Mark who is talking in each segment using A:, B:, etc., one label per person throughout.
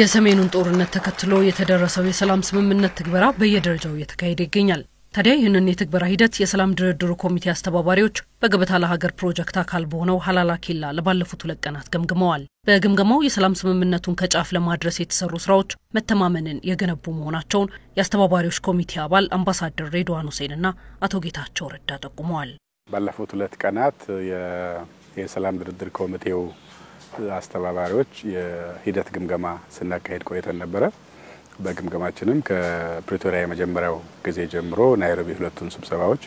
A: የሰሜኑን ጦርነት ተከትሎ የተደረሰው የሰላም ስምምነት ትግበራ በየደረጃው እየተካሄደ ይገኛል። ታዲያ ይህንን የትግበራ ሂደት የሰላም ድርድሩ ኮሚቴ አስተባባሪዎች በገበታ ለሀገር ፕሮጀክት አካል በሆነው ሀላላ ኬላ ለባለፉት ሁለት ቀናት ገምግመዋል። በግምገማው የሰላም ስምምነቱን ከጫፍ ለማድረስ የተሰሩ ስራዎች መተማመንን የገነቡ መሆናቸውን የአስተባባሪዎች ኮሚቴ አባል አምባሳደር ሬድዋን ሁሴንና አቶ ጌታቸው ረዳ ጠቁመዋል።
B: ባለፉት ሁለት ቀናት የሰላም ድርድር ኮሚቴው አስተባባሪዎች የሂደት ግምገማ ስናካሄድ ቆይተን ነበረ። በግምገማችንም ከፕሪቶሪያ የመጀመሪያው ጊዜ ጀምሮ ናይሮቢ ሁለቱን ስብሰባዎች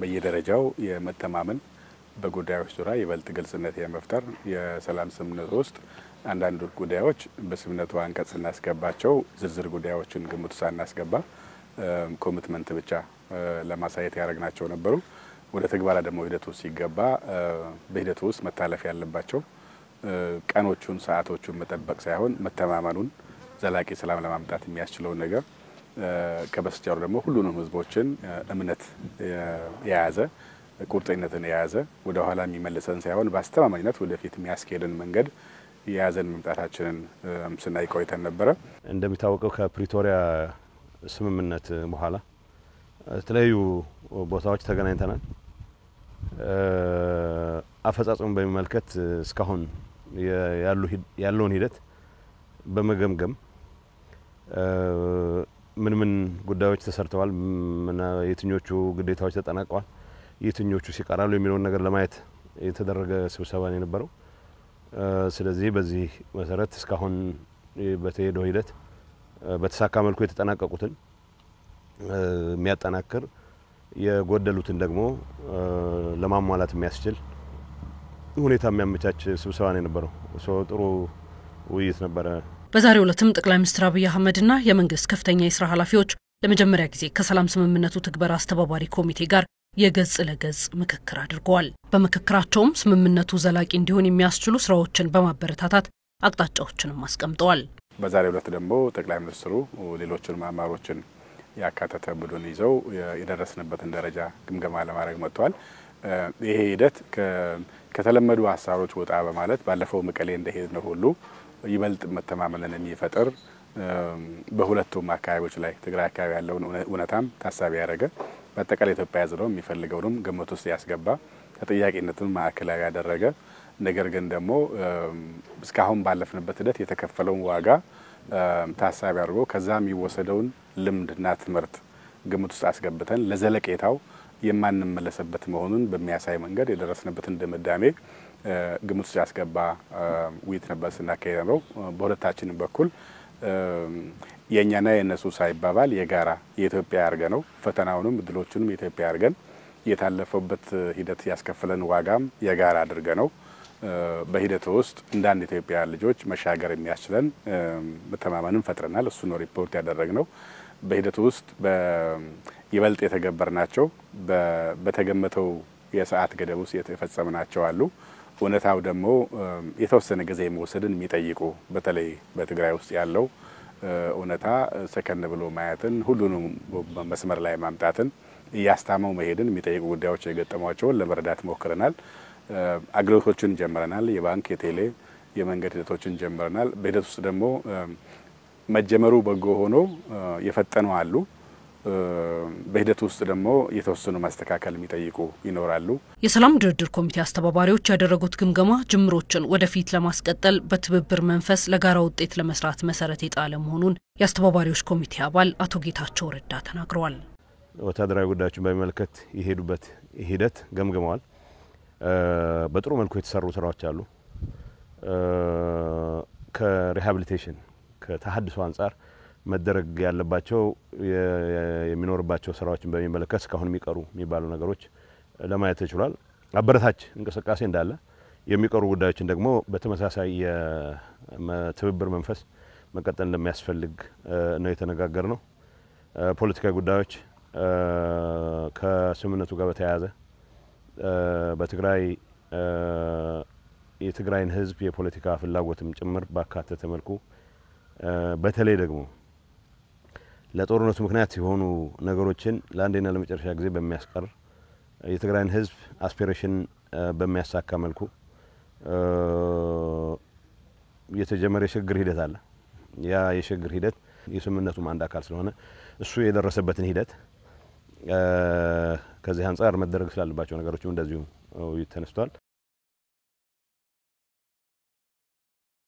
B: በየደረጃው የመተማመን በጉዳዮች ዙሪያ ይበልጥ ግልጽነት የመፍጠር የሰላም ስምምነት ውስጥ አንዳንድ ጉዳዮች በስምምነቱ አንቀጽ ስናስገባቸው ዝርዝር ጉዳዮችን ግምት ሳናስገባ ኮሚትመንት ብቻ ለማሳየት ያደረግናቸው ነበሩ። ወደ ተግባራ ደግሞ ሂደቱ ሲገባ በሂደቱ ውስጥ መታለፍ ያለባቸው ቀኖቹን፣ ሰዓቶቹን መጠበቅ ሳይሆን መተማመኑን ዘላቂ ሰላም ለማምጣት የሚያስችለውን ነገር ከበስተጀርባ ደግሞ ሁሉንም ህዝቦችን እምነት የያዘ ቁርጠኝነትን የያዘ ወደ ኋላ የሚመልሰን ሳይሆን በአስተማማኝነት ወደፊት የሚያስኬድን መንገድ የያዘን መምጣታችንን ስናይ ቆይተን ነበረ። እንደሚታወቀው ከፕሪቶሪያ
C: ስምምነት በኋላ የተለያዩ ቦታዎች ተገናኝተናል። አፈጻጸሙን በሚመልከት እስካሁን ያለውን ሂደት በመገምገም ምን ምን ጉዳዮች ተሰርተዋል፣ የትኞቹ ግዴታዎች ተጠናቀዋል፣ የትኞቹ ሲቀራሉ የሚለውን ነገር ለማየት የተደረገ ስብሰባ ነው የነበረው። ስለዚህ በዚህ መሰረት እስካሁን በተሄደው ሂደት በተሳካ መልኩ የተጠናቀቁትን የሚያጠናክር የጎደሉትን ደግሞ ለማሟላት የሚያስችል ሁኔታ የሚያመቻች ስብሰባ ነው የነበረው። ጥሩ ውይይት ነበረ።
A: በዛሬው ዕለትም ጠቅላይ ሚኒስትር አብይ አህመድና የመንግስት ከፍተኛ የስራ ኃላፊዎች ለመጀመሪያ ጊዜ ከሰላም ስምምነቱ ትግበር አስተባባሪ ኮሚቴ ጋር የገጽ ለገጽ ምክክር አድርገዋል። በምክክራቸውም ስምምነቱ ዘላቂ እንዲሆን የሚያስችሉ ስራዎችን በማበረታታት አቅጣጫዎችንም
B: አስቀምጠዋል። በዛሬው ዕለት ደግሞ ጠቅላይ ሚኒስትሩ ሌሎችን ማማሮችን ያካተተ ቡድን ይዘው የደረስንበትን ደረጃ ግምገማ ለማድረግ መጥተዋል። ይሄ ሂደት ከተለመዱ ሀሳቦች ወጣ በማለት ባለፈው መቀሌ እንደሄድ ነው ሁሉ ይበልጥ መተማመንን የሚፈጥር በሁለቱም አካባቢዎች ላይ ትግራይ አካባቢ ያለውን እውነታም ታሳቢ ያደረገ በአጠቃላይ ኢትዮጵያ ያዝነው የሚፈልገውንም ግምት ውስጥ ያስገባ ተጠያቂነትን ማዕከላዊ ያደረገ ነገር ግን ደግሞ እስካሁን ባለፍንበት ሂደት የተከፈለውን ዋጋ ታሳቢ አድርጎ ከዛ የሚወሰደውን ልምድና ትምህርት ግምት ውስጥ አስገብተን ለዘለቄታው የማንመለስበት መሆኑን በሚያሳይ መንገድ የደረስንበትን ድምዳሜ ግምት ውስጥ ያስገባ ውይይት ነበር ስናካሄድ ነው። በሁለታችንም በኩል የእኛና የእነሱ ሳይባባል የጋራ የኢትዮጵያ ያርገ ነው ፈተናውንም እድሎቹንም የኢትዮጵያ ያርገን የታለፈበት ሂደት ያስከፍለን ዋጋም የጋራ አድርገ ነው በሂደት ውስጥ እንዳንድ ኢትዮጵያ ልጆች መሻገር የሚያስችለን መተማመንን ፈጥረናል። እሱ ነው ሪፖርት ነው። በሂደት ውስጥ ይበልጥ የተገበር ናቸው በተገመተው የሰዓት ገደብ ውስጥ የተፈጸመ ናቸው አሉ። እውነታው ደግሞ የተወሰነ ጊዜ መውሰድን የሚጠይቁ በተለይ በትግራይ ውስጥ ያለው እውነታ ሰከን ብሎ ማየትን ሁሉንም መስመር ላይ ማምጣትን እያስታመው መሄድን የሚጠይቁ ጉዳዮች የገጠሟቸውን ለመረዳት ሞክረናል። አገልግሎቶችን ጀምረናል። የባንክ፣ የቴሌ፣ የመንገድ ሂደቶችን ጀምረናል። በሂደት ውስጥ ደግሞ መጀመሩ በጎ ሆኖ የፈጠኑ አሉ። በሂደት ውስጥ ደግሞ የተወሰኑ ማስተካከል የሚጠይቁ ይኖራሉ።
A: የሰላም ድርድር ኮሚቴ አስተባባሪዎች ያደረጉት ግምገማ ጅምሮችን ወደፊት ለማስቀጠል በትብብር መንፈስ ለጋራ ውጤት ለመስራት መሰረት የጣለ መሆኑን የአስተባባሪዎች ኮሚቴ አባል አቶ ጌታቸው ረዳ ተናግረዋል።
C: ወታደራዊ ጉዳዮችን በሚመለከት የሄዱበት ሂደት ገምግመዋል። በጥሩ መልኩ የተሰሩ ስራዎች አሉ። ከሪሃብሊቴሽን ከተሀድሶ አንጻር መደረግ ያለባቸው የሚኖርባቸው ስራዎችን በሚመለከት እስካሁን የሚቀሩ የሚባሉ ነገሮች ለማየት ተችሏል። አበረታች እንቅስቃሴ እንዳለ የሚቀሩ ጉዳዮችን ደግሞ በተመሳሳይ የትብብር መንፈስ መቀጠል እንደሚያስፈልግ ነው የተነጋገር ነው። ፖለቲካዊ ጉዳዮች ከስምምነቱ ጋር በተያያዘ በትግራይ የትግራይን ህዝብ የፖለቲካ ፍላጎትም ጭምር ባካተተ መልኩ በተለይ ደግሞ ለጦርነቱ ምክንያት የሆኑ ነገሮችን ለአንዴና ለመጨረሻ ጊዜ በሚያስቀር የትግራይን ህዝብ አስፒሬሽን በሚያሳካ መልኩ የተጀመረ የሽግግር ሂደት አለ። ያ የሽግግር ሂደት የስምምነቱም አንድ አካል ስለሆነ እሱ የደረሰበትን ሂደት ከዚህ አንጻር
B: መደረግ ስላለባቸው ነገሮችም እንደዚሁ ተነስቷል።